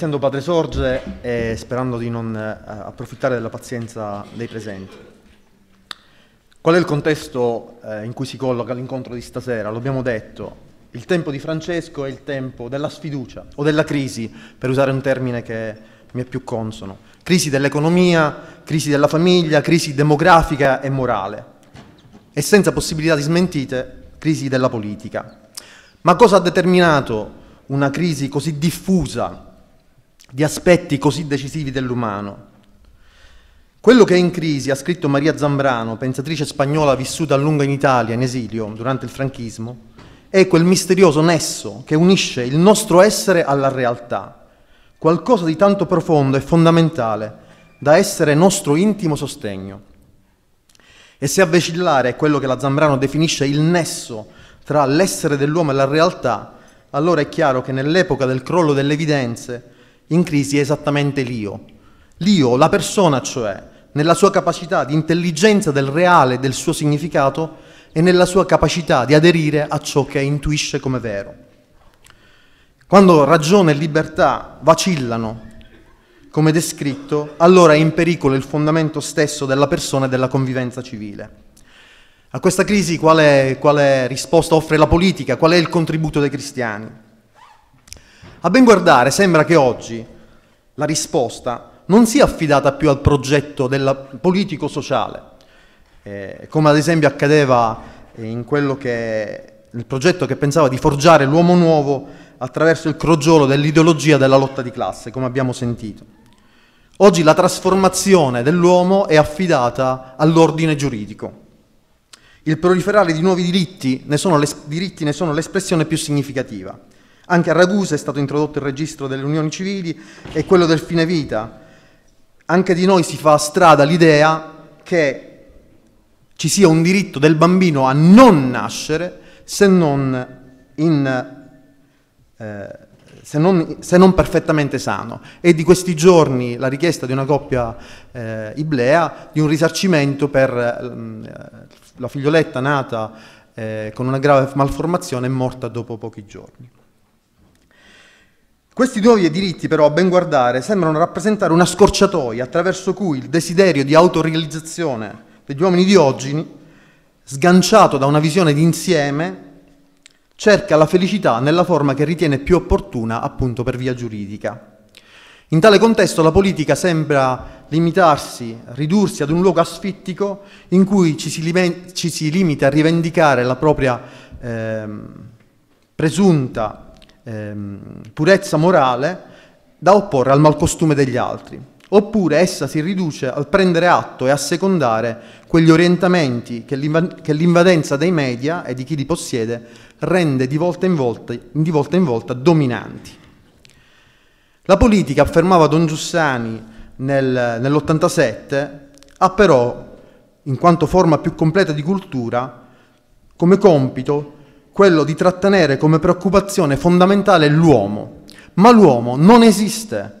Ringraziando Padre Sorge e sperando di non eh, approfittare della pazienza dei presenti. Qual è il contesto eh, in cui si colloca l'incontro di stasera? L'abbiamo detto, il tempo di Francesco è il tempo della sfiducia o della crisi, per usare un termine che mi è più consono. Crisi dell'economia, crisi della famiglia, crisi demografica e morale. E senza possibilità di smentite, crisi della politica. Ma cosa ha determinato una crisi così diffusa di aspetti così decisivi dell'umano. Quello che è in crisi, ha scritto Maria Zambrano, pensatrice spagnola vissuta a lungo in Italia, in esilio, durante il franchismo, è quel misterioso nesso che unisce il nostro essere alla realtà, qualcosa di tanto profondo e fondamentale da essere nostro intimo sostegno. E se avvicillare è quello che la Zambrano definisce il nesso tra l'essere dell'uomo e la realtà, allora è chiaro che nell'epoca del crollo delle evidenze in crisi è esattamente l'io. L'io, la persona cioè, nella sua capacità di intelligenza del reale e del suo significato e nella sua capacità di aderire a ciò che intuisce come vero. Quando ragione e libertà vacillano, come descritto, allora è in pericolo il fondamento stesso della persona e della convivenza civile. A questa crisi quale, quale risposta offre la politica? Qual è il contributo dei cristiani? A ben guardare sembra che oggi la risposta non sia affidata più al progetto politico-sociale, eh, come ad esempio accadeva in quello che il progetto che pensava di forgiare l'uomo nuovo attraverso il crogiolo dell'ideologia della lotta di classe, come abbiamo sentito. Oggi la trasformazione dell'uomo è affidata all'ordine giuridico. Il proliferare di nuovi diritti ne sono, l'espressione più significativa. Anche a Ragusa è stato introdotto il registro delle unioni civili e quello del fine vita. Anche di noi si fa strada l'idea che ci sia un diritto del bambino a non nascere se non, in, eh, se non, se non perfettamente sano. E di questi giorni la richiesta di una coppia eh, iblea di un risarcimento per eh, la figlioletta nata eh, con una grave malformazione e morta dopo pochi giorni. Questi nuovi diritti però, a ben guardare, sembrano rappresentare una scorciatoia attraverso cui il desiderio di autorealizzazione degli uomini di oggi, sganciato da una visione d'insieme, cerca la felicità nella forma che ritiene più opportuna appunto per via giuridica. In tale contesto la politica sembra limitarsi, ridursi ad un luogo asfittico in cui ci si, li ci si limita a rivendicare la propria eh, presunta ehm, purezza morale da opporre al malcostume degli altri, oppure essa si riduce al prendere atto e assecondare quegli orientamenti che, l'inv- che l'invadenza dei media e di chi li possiede rende di volta in volta, di volta, in volta dominanti. La politica, affermava Don Giussani nel, nell'87, ha però, in quanto forma più completa di cultura, come compito quello di trattenere come preoccupazione fondamentale l'uomo, ma l'uomo non esiste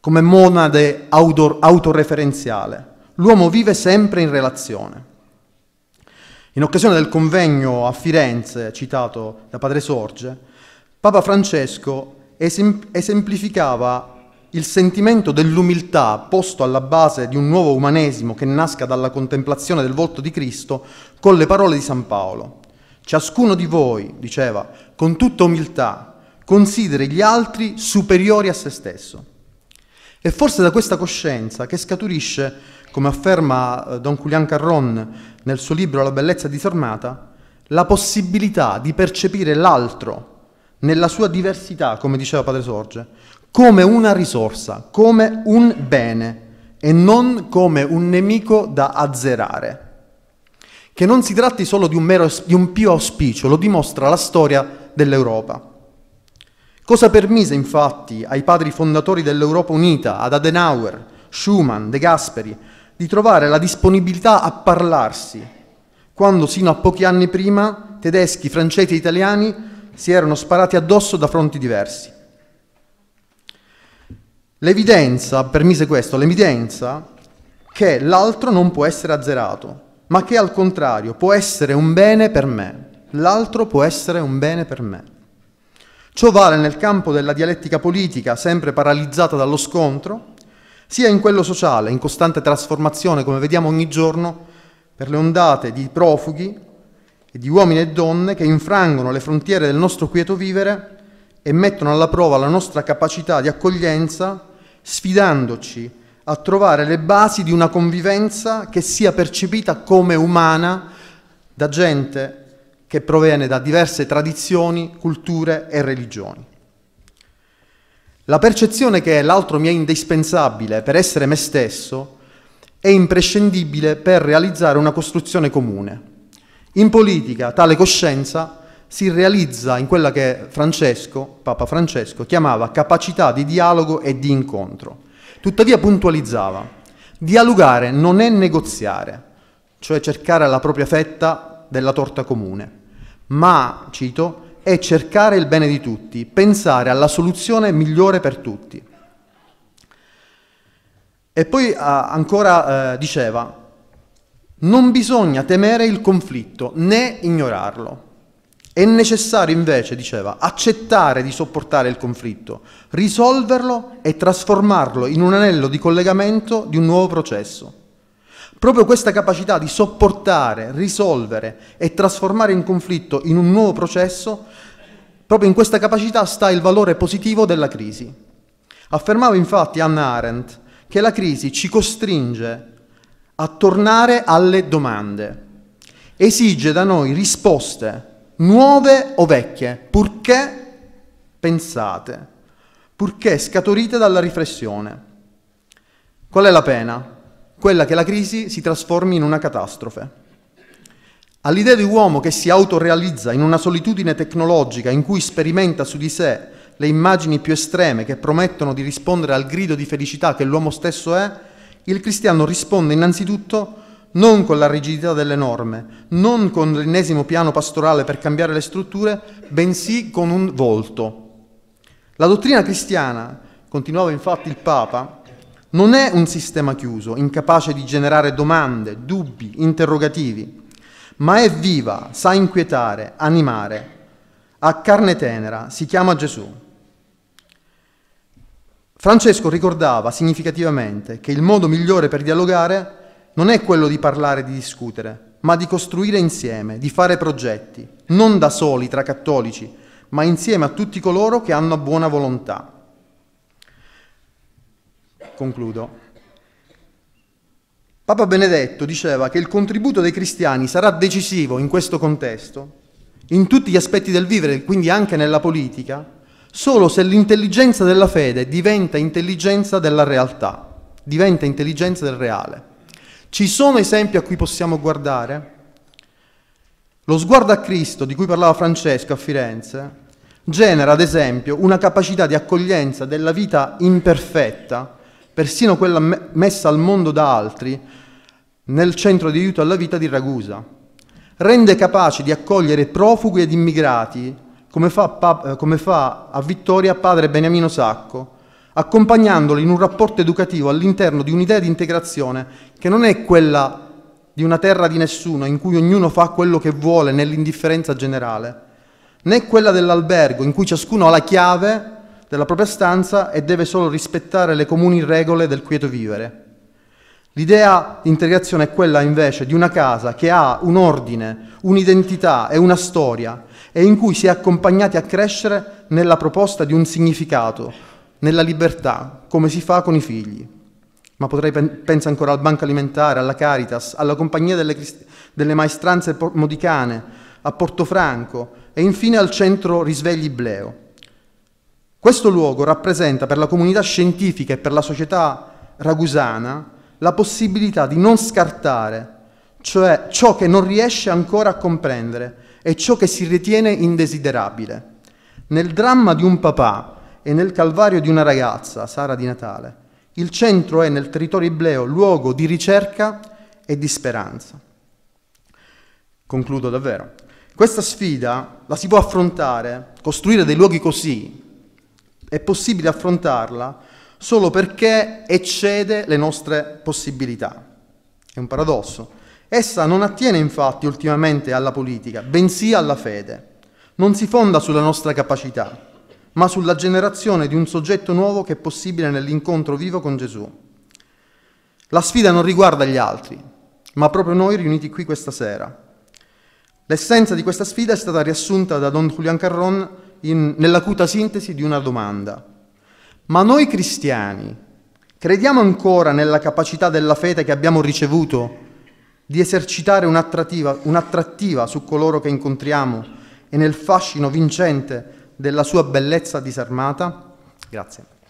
come monade autoreferenziale, l'uomo vive sempre in relazione. In occasione del convegno a Firenze, citato da Padre Sorge, Papa Francesco esemplificava il sentimento dell'umiltà posto alla base di un nuovo umanesimo che nasca dalla contemplazione del volto di Cristo con le parole di San Paolo. Ciascuno di voi, diceva, con tutta umiltà, consideri gli altri superiori a se stesso. E forse da questa coscienza che scaturisce, come afferma eh, Don Julian Carron nel suo libro La bellezza disarmata, la possibilità di percepire l'altro nella sua diversità, come diceva Padre Sorge, come una risorsa, come un bene e non come un nemico da azzerare. Che non si tratti solo di un, mero, di un pio auspicio, lo dimostra la storia dell'Europa. Cosa permise infatti ai padri fondatori dell'Europa Unita, ad Adenauer, Schumann, De Gasperi, di trovare la disponibilità a parlarsi, quando sino a pochi anni prima tedeschi, francesi e italiani si erano sparati addosso da fronti diversi. L'evidenza permise questo, l'evidenza che l'altro non può essere azzerato, ma che al contrario può essere un bene per me, l'altro può essere un bene per me. Ciò vale nel campo della dialettica politica, sempre paralizzata dallo scontro, sia in quello sociale, in costante trasformazione, come vediamo ogni giorno, per le ondate di profughi e di uomini e donne che infrangono le frontiere del nostro quieto vivere e mettono alla prova la nostra capacità di accoglienza, sfidandoci a trovare le basi di una convivenza che sia percepita come umana da gente che proviene da diverse tradizioni, culture e religioni. La percezione che l'altro mi è indispensabile per essere me stesso è imprescindibile per realizzare una costruzione comune. In politica tale coscienza si realizza in quella che Francesco, Papa Francesco, chiamava capacità di dialogo e di incontro Tuttavia puntualizzava, dialogare non è negoziare, cioè cercare la propria fetta della torta comune, ma, cito, è cercare il bene di tutti, pensare alla soluzione migliore per tutti. E poi ah, ancora eh, diceva, non bisogna temere il conflitto né ignorarlo. È necessario invece, diceva, accettare di sopportare il conflitto, risolverlo e trasformarlo in un anello di collegamento di un nuovo processo. Proprio questa capacità di sopportare, risolvere e trasformare il conflitto in un nuovo processo, proprio in questa capacità sta il valore positivo della crisi. Affermava infatti Anna Arendt che la crisi ci costringe a tornare alle domande, esige da noi risposte nuove o vecchie, purché pensate, purché scaturite dalla riflessione. Qual è la pena? Quella che la crisi si trasformi in una catastrofe. All'idea di uomo che si autorealizza in una solitudine tecnologica in cui sperimenta su di sé le immagini più estreme che promettono di rispondere al grido di felicità che l'uomo stesso è, il cristiano risponde innanzitutto non con la rigidità delle norme, non con l'ennesimo piano pastorale per cambiare le strutture, bensì con un volto. La dottrina cristiana, continuava infatti il Papa, non è un sistema chiuso, incapace di generare domande, dubbi, interrogativi, ma è viva, sa inquietare, animare. A carne tenera si chiama Gesù. Francesco ricordava significativamente che il modo migliore per dialogare è non è quello di parlare di discutere, ma di costruire insieme, di fare progetti, non da soli tra cattolici, ma insieme a tutti coloro che hanno buona volontà. Concludo. Papa Benedetto diceva che il contributo dei cristiani sarà decisivo in questo contesto, in tutti gli aspetti del vivere, quindi anche nella politica, solo se l'intelligenza della fede diventa intelligenza della realtà, diventa intelligenza del reale. Ci sono esempi a cui possiamo guardare? Lo sguardo a Cristo, di cui parlava Francesco a Firenze, genera, ad esempio, una capacità di accoglienza della vita imperfetta, persino quella me- messa al mondo da altri, nel centro di aiuto alla vita di Ragusa. Rende capaci di accogliere profughi ed immigrati, come fa, pa- come fa a Vittoria padre Beniamino Sacco, accompagnandoli in un rapporto educativo all'interno di un'idea di integrazione che non è quella di una terra di nessuno in cui ognuno fa quello che vuole nell'indifferenza generale, né quella dell'albergo in cui ciascuno ha la chiave della propria stanza e deve solo rispettare le comuni regole del quieto vivere. L'idea di integrazione è quella invece di una casa che ha un ordine, un'identità e una storia e in cui si è accompagnati a crescere nella proposta di un significato, nella libertà, come si fa con i figli. Ma potrei pen- pensare ancora al Banco Alimentare, alla Caritas, alla Compagnia delle, Crist- delle Maestranze Modicane, a Portofranco e infine al Centro Risvegli Bleo. Questo luogo rappresenta per la comunità scientifica e per la società ragusana la possibilità di non scartare, cioè ciò che non riesce ancora a comprendere e ciò che si ritiene indesiderabile. Nel dramma di un papà e nel Calvario di una ragazza, Sara di Natale. Il centro è nel territorio ibleo luogo di ricerca e di speranza. Concludo davvero. Questa sfida la si può affrontare, costruire dei luoghi così, è possibile affrontarla solo perché eccede le nostre possibilità. È un paradosso. Essa non attiene infatti ultimamente alla politica, bensì alla fede. Non si fonda sulla nostra capacità, ma sulla generazione di un soggetto nuovo che è possibile nell'incontro vivo con Gesù. La sfida non riguarda gli altri, ma proprio noi riuniti qui questa sera. L'essenza di questa sfida è stata riassunta da Don Julian Carron in, nell'acuta sintesi di una domanda. Ma noi cristiani crediamo ancora nella capacità della fede che abbiamo ricevuto di esercitare un'attrattiva, un'attrattiva su coloro che incontriamo e nel fascino vincente della sua bellezza disarmata. Grazie.